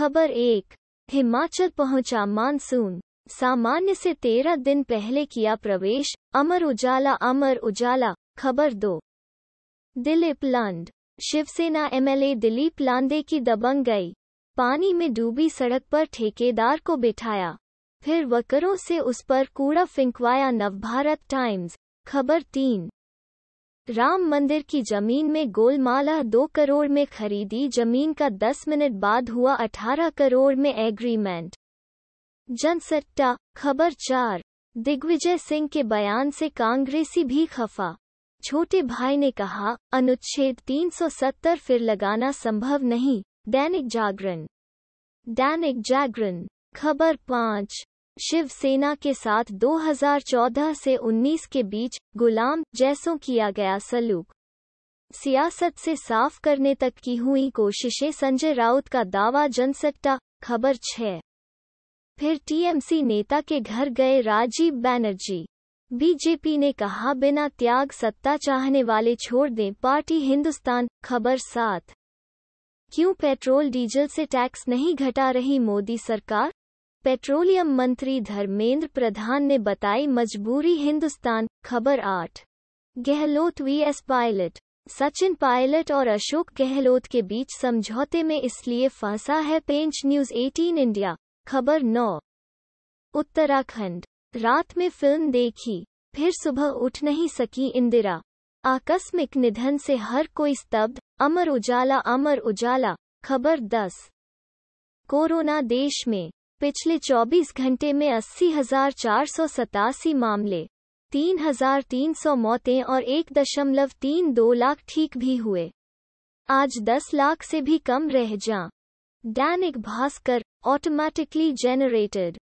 खबर एक हिमाचल पहुंचा मानसून सामान्य से तेरह दिन पहले किया प्रवेश अमर उजाला अमर उजाला खबर दो दिलीप लांड शिवसेना एमएलए दिलीप लांडे की दबंग गई पानी में डूबी सड़क पर ठेकेदार को बिठाया फिर वकरों से उस पर कूड़ा फिंकवाया नवभारत टाइम्स खबर तीन राम मंदिर की जमीन में गोलमाला दो करोड़ में खरीदी जमीन का दस मिनट बाद हुआ अठारह करोड़ में एग्रीमेंट जनसट्टा खबर चार दिग्विजय सिंह के बयान से कांग्रेसी भी खफा छोटे भाई ने कहा अनुच्छेद 370 फिर लगाना संभव नहीं दैनिक जागरण दैनिक जागरण खबर पाँच शिव सेना के साथ 2014 से 19 के बीच गुलाम जैसों किया गया सलूक सियासत से साफ करने तक की हुई कोशिशें संजय राउत का दावा जनसट्टा खबर छः फिर टीएमसी नेता के घर गए राजीव बैनर्जी बीजेपी ने कहा बिना त्याग सत्ता चाहने वाले छोड़ दें पार्टी हिंदुस्तान खबर सात क्यों पेट्रोल डीजल से टैक्स नहीं घटा रही मोदी सरकार पेट्रोलियम मंत्री धर्मेंद्र प्रधान ने बताई मजबूरी हिंदुस्तान खबर आठ गहलोत वी एस पायलट सचिन पायलट और अशोक गहलोत के बीच समझौते में इसलिए फंसा है पेंच न्यूज 18 इंडिया खबर नौ उत्तराखंड रात में फिल्म देखी फिर सुबह उठ नहीं सकी इंदिरा आकस्मिक निधन से हर कोई स्तब्ध अमर उजाला अमर उजाला खबर दस कोरोना देश में पिछले 24 घंटे में अस्सी हजार चार सौ सतासी मामले तीन हजार तीन सौ मौतें और एक दशमलव तीन दो लाख ठीक भी हुए आज 10 लाख से भी कम रह जा दैनिक भास्कर ऑटोमेटिकली जेनरेटेड